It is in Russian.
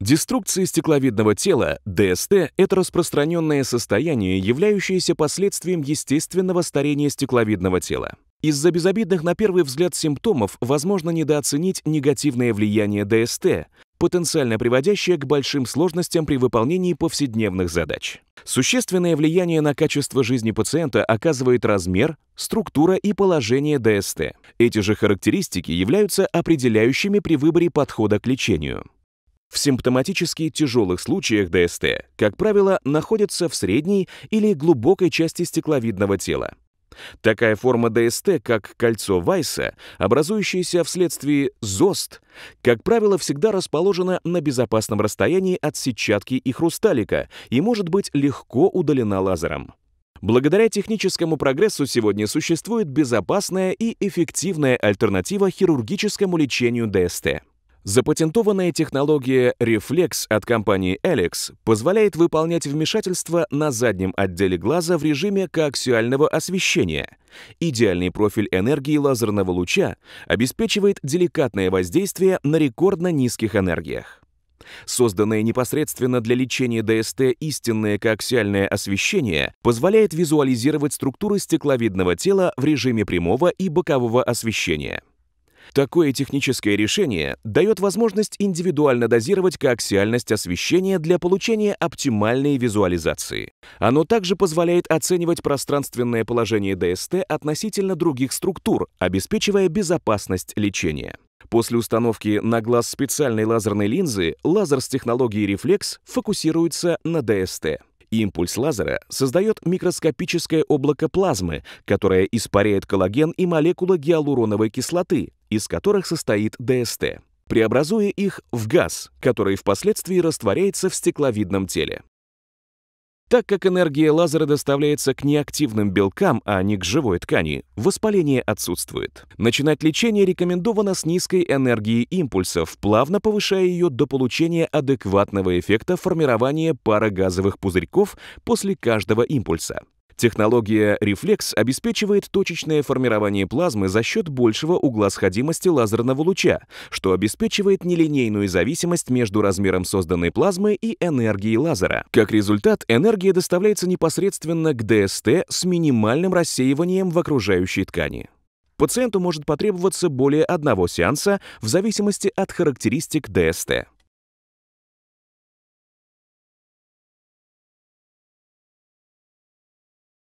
Деструкция стекловидного тела, ДСТ, это распространенное состояние, являющееся последствием естественного старения стекловидного тела. Из-за безобидных на первый взгляд симптомов возможно недооценить негативное влияние ДСТ, потенциально приводящее к большим сложностям при выполнении повседневных задач. Существенное влияние на качество жизни пациента оказывает размер, структура и положение ДСТ. Эти же характеристики являются определяющими при выборе подхода к лечению. В симптоматически тяжелых случаях ДСТ, как правило, находятся в средней или глубокой части стекловидного тела. Такая форма ДСТ, как кольцо Вайса, образующееся вследствие ЗОСТ, как правило, всегда расположена на безопасном расстоянии от сетчатки и хрусталика и может быть легко удалена лазером. Благодаря техническому прогрессу сегодня существует безопасная и эффективная альтернатива хирургическому лечению ДСТ. Запатентованная технология Reflex от компании Alex позволяет выполнять вмешательство на заднем отделе глаза в режиме коаксиального освещения. Идеальный профиль энергии лазерного луча обеспечивает деликатное воздействие на рекордно низких энергиях. Созданное непосредственно для лечения ДСТ истинное коаксиальное освещение позволяет визуализировать структуры стекловидного тела в режиме прямого и бокового освещения. Такое техническое решение дает возможность индивидуально дозировать коаксиальность освещения для получения оптимальной визуализации. Оно также позволяет оценивать пространственное положение ДСТ относительно других структур, обеспечивая безопасность лечения. После установки на глаз специальной лазерной линзы лазер с технологией рефлекс фокусируется на ДСТ. Импульс лазера создает микроскопическое облако плазмы, которое испаряет коллаген и молекулы гиалуроновой кислоты, из которых состоит ДСТ, преобразуя их в газ, который впоследствии растворяется в стекловидном теле. Так как энергия лазера доставляется к неактивным белкам, а не к живой ткани, воспаление отсутствует. Начинать лечение рекомендовано с низкой энергии импульсов, плавно повышая ее до получения адекватного эффекта формирования парогазовых пузырьков после каждого импульса. Технология «Рефлекс» обеспечивает точечное формирование плазмы за счет большего угла сходимости лазерного луча, что обеспечивает нелинейную зависимость между размером созданной плазмы и энергией лазера. Как результат, энергия доставляется непосредственно к ДСТ с минимальным рассеиванием в окружающей ткани. Пациенту может потребоваться более одного сеанса в зависимости от характеристик ДСТ.